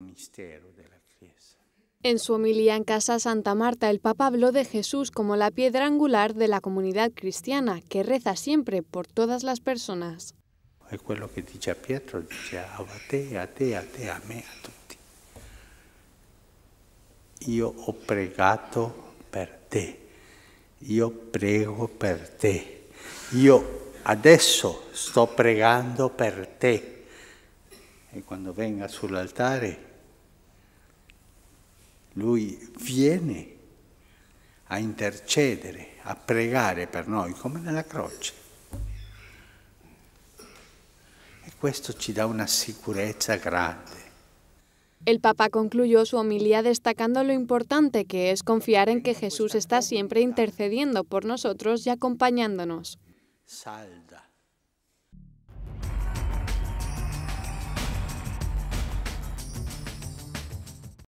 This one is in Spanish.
de la En su homilía en Casa Santa Marta, el Papa habló de Jesús como la piedra angular de la comunidad cristiana, que reza siempre por todas las personas. Es pues lo que dice Pietro, dice a a te, a a tutti. Yo ho pregato per te, yo prego per te, yo adesso sto pregando per te e quando venga sull'altare lui viene a intercedere, a pregare per noi, come nella croce. E questo ci dà una sicurezza grande. El Papa concluyó su homilía destacando lo importante que es confiar en que Jesús está siempre intercediendo por nosotros y acompañándonos. Salda.